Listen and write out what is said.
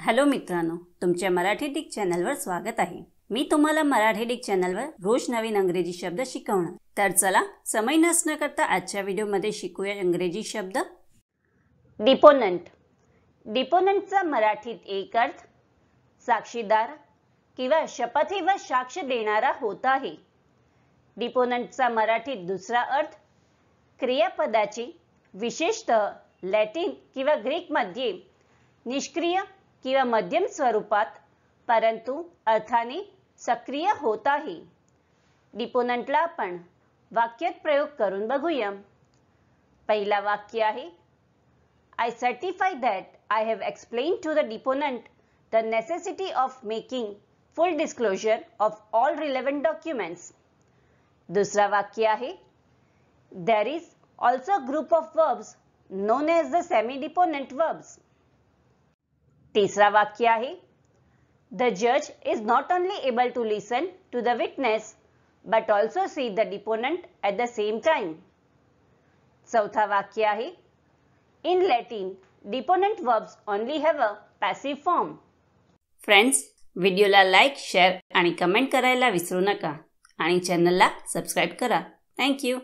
hello मित्रांनो तुमच्या Marathi Dick चॅनलवर स्वागत आहे मी तुम्हाला मराठी डिक चॅनलवर रोज नवीन अंग्रेजी शब्द शिकवणार तर चला समय नसण्याकरता करता आजच्या व्हिडिओमध्ये शिकूया इंग्रजी शब्द डिपोनंट डिपोनंटचा मराठीत एक अर्थ साक्षीदार किंवा व साक्ष देणारा होत आहे डिपोनंटचा मराठीत दुसरा अर्थ क्रियापदाची विशेषतः लॅटिन किंवा ग्रीकमध्ये निष्क्रिय किंवा मध्यम स्वरूपात परंतु अर्थाने सक्रिय होत आहे डिपोनंटला आपण वाक्यात प्रयोग करून बघूया पहिला वाक्य आहे I certify that I have explain to the deponent the necessity of making full disclosure of all relevant documents दुसरा वाक्य आहे there is also group of verbs known as the semi deponent verbs तिसरा वाक्य आहे the जज is not only able to listen to the witness but also see the deponent at the same time चौथा वाक्य आहे in Latin deponent verbs only have a passive form friends व्हिडिओला like share आणि comment करायला विसरू नका आणि चॅनलला सबस्क्राईब करा थँक्यू